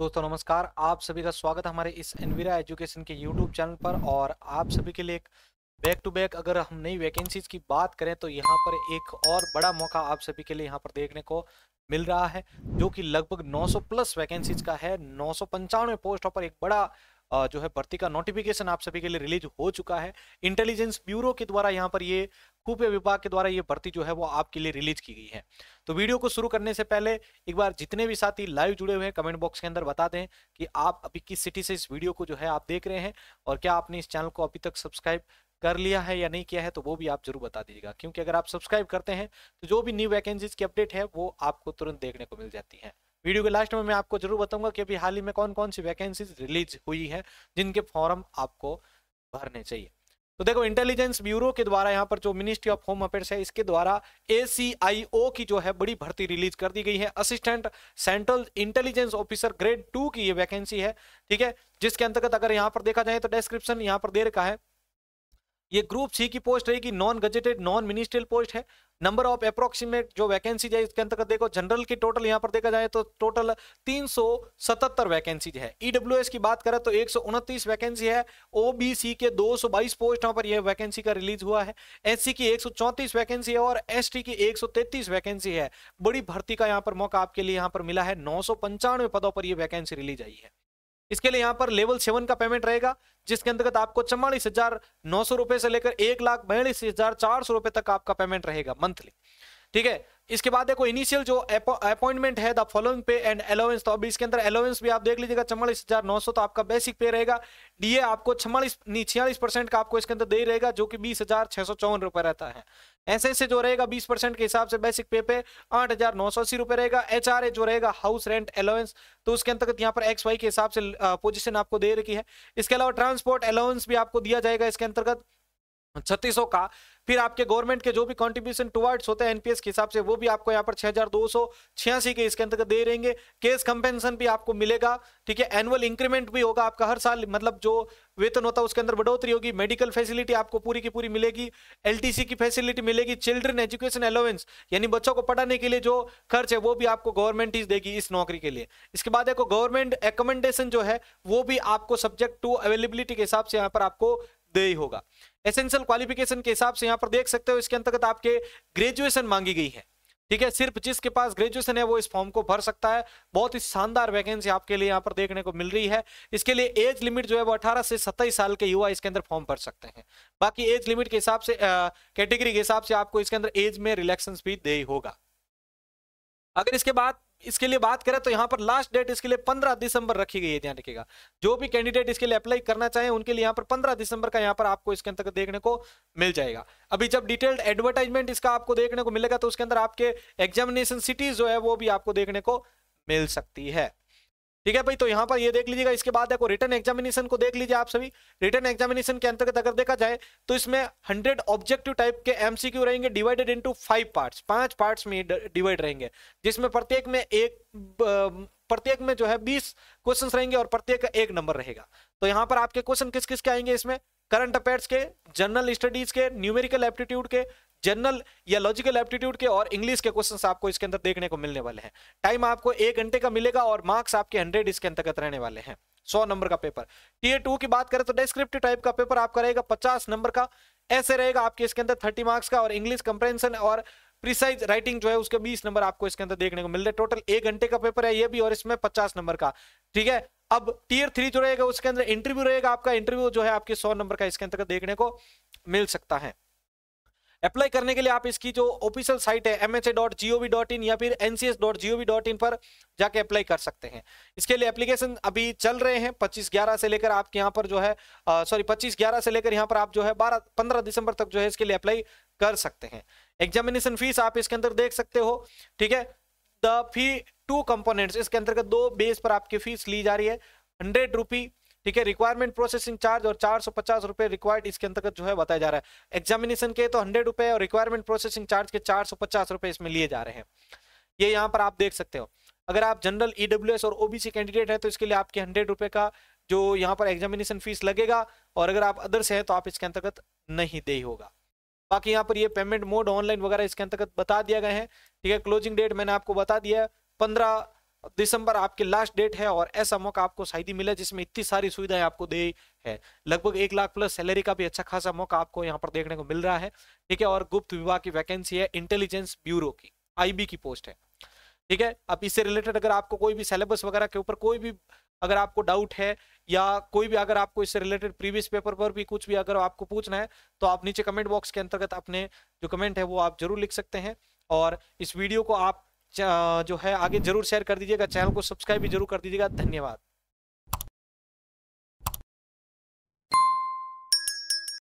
दोस्तों नमस्कार आप सभी का स्वागत हमारे इस एनविरा एजुकेशन के यूट्यूब चैनल पर और आप सभी के लिए एक बैक टू बैक अगर हम नई वैकेंसीज की बात करें तो यहां पर एक और बड़ा मौका आप सभी के लिए यहां पर देखने को मिल रहा है जो कि लगभग 900 प्लस वैकेंसीज का है नौ पोस्टों पर एक बड़ा जो है भर्ती का नोटिफिकेशन आप सभी के लिए रिलीज हो चुका है इंटेलिजेंस ब्यूरो के द्वारा यहाँ पर ये खुफिया विभाग के द्वारा ये भर्ती जो है वो आपके लिए रिलीज की गई है तो वीडियो को शुरू करने से पहले एक बार जितने भी साथी लाइव जुड़े हुए हैं कमेंट बॉक्स के अंदर बता दें कि आप अभी किस सिटी से इस वीडियो को जो है आप देख रहे हैं और क्या आपने इस चैनल को अभी तक सब्सक्राइब कर लिया है या नहीं किया है तो वो भी आप जरूर बता दीजिएगा क्योंकि अगर आप सब्सक्राइब करते हैं तो जो भी न्यू वैकेंसीज की अपडेट है वो आपको तुरंत देखने को मिल जाती है वीडियो के लास्ट में मैं आपको जरूर बताऊंगा कि अभी हाल ही में कौन कौन सी वैकेंसीज रिलीज हुई है जिनके फॉर्म आपको भरने चाहिए तो देखो इंटेलिजेंस ब्यूरो के द्वारा यहाँ पर जो मिनिस्ट्री ऑफ होम अफेयर्स है इसके द्वारा एसीआईओ की जो है बड़ी भर्ती रिलीज कर दी गई है assistant central intelligence officer grade two की ये वैकेंसी है ठीक है जिसके अंतर्गत अगर यहाँ पर देखा जाए तो डिस्क्रिप्शन यहाँ पर दे रखा है ये ग्रुप सी की पोस्ट रहेगी non gazetted non ministerial post है नंबर ऑफ अप्रोक्सीमेट जो वैकेंसी है इसके अंतर्गत देखो जनरल की टोटल यहाँ पर देखा जाए तो टोटल तीन वैकेंसी है ईडब्ल्यू e की बात करें तो एक वैकेंसी है ओबीसी के 222 पोस्ट पर यह वैकेंसी का रिलीज हुआ है एससी की एक वैकेंसी है और एस की एक वैकेंसी है बड़ी भर्ती का यहाँ पर मौका आपके लिए यहाँ पर मिला है नौ पदों पर यह वैकेंसी रिलीज आई है इसके लिए यहाँ पर लेवल सेवन का पेमेंट रहेगा जिसके अंतर्गत आपको चवालीस हजार नौ सौ रुपए से लेकर एक लाख बयालीस हजार चार सौ रुपए तक आपका पेमेंट रहेगा मंथली ठीक है इसके बाद देखो इनिशियल जो अपॉइंटमेंट है the following pay and allowance तो अभी इसके अंदर अलाउंस भी आप देख लीजिएगा चवालीस हजार नौ सौ तो आपका बेसिक पे रहेगा डीए आपको छमालीस छियालीस परसेंट का आपको इसके अंदर दे रहेगा जो कि बीस हजार छह सौ चौवन रुपए रहता है ऐसे ऐसे जो रहेगा बीस परसेंट के हिसाब से बेसिक पे पे आठ हजार नौ सौ अस्सी रुपए रहेगा एच आर ए जो रहेगा हाउस रेंट अलाउंस तो उसके अंतर्गत यहाँ पर एक्स वाई के हिसाब से पोजीशन आपको दे रखी है इसके अलावा ट्रांसपोर्ट अलाउंस भी आपको दिया जाएगा इसके अंतर्गत छत्तीस का फिर आपके गवर्नमेंट के जो भी कंट्रीब्यूशन टुवर्ड्स होते हैं एनपीएस के हिसाब से वो भी आपको यहाँ पर छह के इसके अंतर्गत दे रहेंगे केस कंपेंसन भी आपको मिलेगा ठीक है एनुअल इंक्रीमेंट भी होगा आपका हर साल मतलब जो वेतन होता है उसके अंदर बढ़ोतरी होगी मेडिकल फैसिलिटी आपको पूरी की पूरी मिलेगी एल की फैसिलिटी मिलेगी चिल्ड्रेन एजुकेशन अलाउेंस यानी बच्चों को पढ़ाने के लिए जो खर्च है वो भी आपको गवर्नमेंट ही देगी इस नौकरी के लिए इसके बाद देखो गवर्नमेंट एकमेंडेशन जो है वो भी आपको सब्जेक्ट टू अवेलेबिलिटी के हिसाब से यहाँ पर आपको दे ही होगा एसेंशियल क्वालिफिकेशन के हिसाब से यहाँ पर देख सकते हो इसके अंतर्गत आपके ग्रेजुएशन मांगी गई है ठीक है सिर्फ जिसके पास ग्रेजुएशन है वो इस फॉर्म को भर सकता है बहुत ही शानदार वैकेंसी आपके लिए यहाँ पर देखने को मिल रही है इसके लिए एज लिमिट जो है वो 18 से 27 साल के युवा इसके अंदर फॉर्म भर सकते हैं बाकी एज लिमिट के हिसाब से कैटेगरी के हिसाब से आपको इसके अंदर एज में रिलैक्सेंस भी दे होगा अगर इसके बाद इसके लिए बात करें तो यहाँ पर लास्ट डेट इसके लिए 15 दिसंबर रखी गई है ध्यान रखिएगा जो भी कैंडिडेट इसके लिए अप्लाई करना चाहे उनके लिए यहाँ पर 15 दिसंबर का यहाँ पर आपको इसके अंदर देखने को मिल जाएगा अभी जब डिटेल्ड एडवर्टाइजमेंट इसका आपको देखने को मिलेगा तो उसके अंदर आपके एग्जामिनेशन सिटीज जो है वो भी आपको देखने को मिल सकती है ठीक है भाई तो यहाँ पर ये देख लीजिएगा इसके बाद देखो रिटर्न एग्जामिनेशन को देख लीजिए आप सभी रिटर्न एग्जामिनेशन के अंतर्गत अगर देखा जाए तो इसमें हंड्रेड ऑब्जेक्टिव टाइप के एमसीक्यू रहेंगे डिवाइडेड इनटू फाइव पार्ट्स पांच पार्ट्स में डिवाइड रहेंगे जिसमें प्रत्येक में एक प्रत्येक में जो है बीस क्वेश्चन रहेंगे और प्रत्येक का एक नंबर रहेगा तो यहाँ पर आपके क्वेश्चन किस किस के आएंगे इसमें करंट अफेयर्स के जनरल स्टडीज के न्यूमेरिकल एप्टीट्यूड के जनरल या लॉजिकल एप्टीट्यूड के और इंग्लिश के क्वेश्चन आपको इसके अंदर देखने को मिलने वाले हैं टाइम आपको एक घंटे का मिलेगा और मार्क्स आपके हंड्रेड इसके अंतर्गत रहने वाले हैं सौ नंबर का पेपर टीए टू की बात करें तो डेस्क्रिप्टिव टाइप का पेपर आपका रहेगा पचास नंबर का ऐसे रहेगा आपके इसके अंदर थर्टी मार्क्स का और इंग्लिश कंप्रेंशन और प्रिसाइज राइटिंग जो है उसके बीस नंबर आपको इसके अंदर देखने को मिल रहे टोटल एक घंटे का पेपर है ये भी और इसमें पचास नंबर का ठीक है अब टीयर थ्री जो रहेगा उसके अंदर इंटरव्यू रहेगा आपका इंटरव्यू जो है आपके सौ नंबर का इसके अंतर्गत देखने को मिल सकता है अप्लाई करने के लिए आप इसकी जो ऑफिशियल साइट है इन या फिर इन पर जाके अप्लाई कर सकते हैं इसके लिए एप्लीकेशन अभी चल रहे हैं पच्चीस ग्यारह से लेकर आपके यहाँ पर जो है सॉरी पच्चीस ग्यारह से लेकर यहाँ पर आप जो है बारह पंद्रह दिसंबर तक जो है इसके लिए अप्लाई कर सकते हैं एग्जामिनेशन फीस आप इसके अंदर देख सकते हो ठीक है द फी टू कंपोनेंट्स इसके अंतर्गत दो बेस पर आपकी फीस ली जा रही है हंड्रेड रुपी ठीक है रिक्वायरमेंट प्रोसेसिंग चार्ज और चार सौ पचास रुपए रिक्वायर्ड इसके अंतर्गत जो है बताया जा रहा है एग्जामिनेशन के तो हंड्रेड रुपए और रिक्वायरमेंट प्रोसेसिंग चार्ज के चार सौ पचास रुपए इसमें लिए जा रहे हैं ये यहाँ पर आप देख सकते हो अगर आप जनरल ईडब्ल्यू e और ओबीसी कैंडिडेट है तो इसके लिए आपके हंड्रेड रुपए का जो यहाँ पर एग्जामिनेशन फीस लगेगा और अगर आप अदर से हैं तो आप इसके अंतर्गत नहीं दे होगा बाकी यहाँ पर ये पेमेंट मोड ऑनलाइन वगैरह इसके अंतर्गत बता दिया गया है ठीक है क्लोजिंग डेट मैंने आपको बता दिया है पंद्रह दिसंबर आपकी लास्ट डेट है और ऐसा मौका आपको शायद ही मिला जिसमें इतनी सारी सुविधाएं आपको दे है लगभग एक लाख प्लस सैलरी का भी अच्छा खासा मौका आपको यहाँ पर देखने को मिल रहा है ठीक है और गुप्त विभाग की वैकेंसी है इंटेलिजेंस ब्यूरो की आईबी की पोस्ट है ठीक है अब इससे रिलेटेड अगर आपको कोई भी सिलेबस वगैरह के ऊपर कोई भी अगर आपको डाउट है या कोई भी अगर आपको इससे रिलेटेड प्रीवियस पेपर पर भी कुछ भी अगर आपको पूछना है तो आप नीचे कमेंट बॉक्स के अंतर्गत अपने जो कमेंट है वो आप जरूर लिख सकते हैं और इस वीडियो को आप जो है आगे जरूर शेयर कर दीजिएगा चैनल को सब्सक्राइब भी जरूर कर दीजिएगा धन्यवाद